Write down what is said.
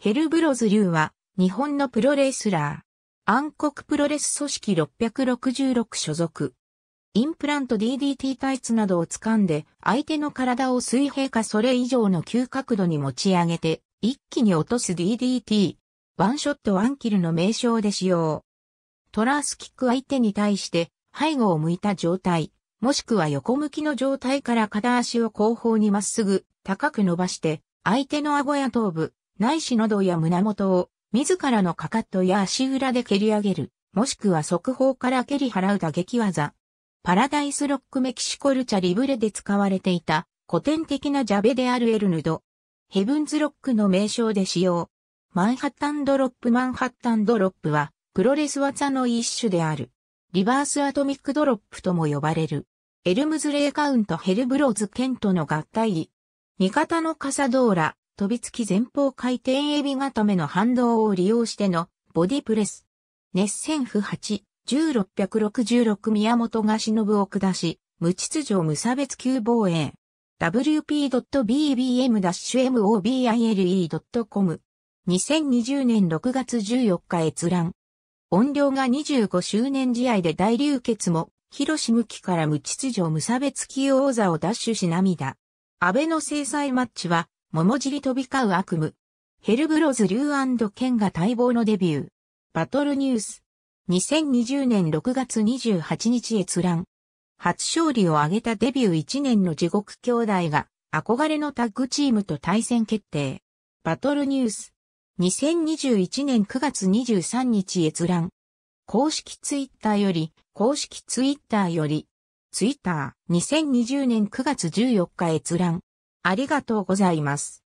ヘルブロズ・リュウは、日本のプロレスラー。暗黒プロレス組織666所属。インプラント DDT タイツなどを掴んで、相手の体を水平かそれ以上の急角度に持ち上げて、一気に落とす DDT。ワンショットワンキルの名称で使用。トラースキック相手に対して、背後を向いた状態、もしくは横向きの状態から片足を後方にまっすぐ、高く伸ばして、相手の顎や頭部、ないし喉や胸元を、自らのかかとや足裏で蹴り上げる、もしくは速報から蹴り払う打撃技。パラダイスロックメキシコルチャリブレで使われていた古典的なジャベであるエルヌド。ヘブンズロックの名称で使用。マンハッタンドロップマンハッタンドロップはプロレス技の一種である。リバースアトミックドロップとも呼ばれる。エルムズレイカウントヘルブローズケントの合体。味方のカサドーラ、飛びつき前方回転エビ固めの反動を利用してのボディプレス。熱戦不8、1666宮本が忍を下し、無秩序無差別級防衛。wp.bbm-mobile.com 2020年6月14日閲覧。音量が25周年試合で大流血も、広島機から無秩序無差別級王座を奪取し涙。安倍の制裁マッチは、桃尻飛び交う悪夢。ヘルブロズ竜剣が待望のデビュー。バトルニュース。2020年6月28日閲覧。初勝利を挙げたデビュー1年の地獄兄弟が憧れのタッグチームと対戦決定。バトルニュース。2021年9月23日閲覧。公式ツイッターより、公式ツイッターより、ツイッター2020年9月14日閲覧。ありがとうございます。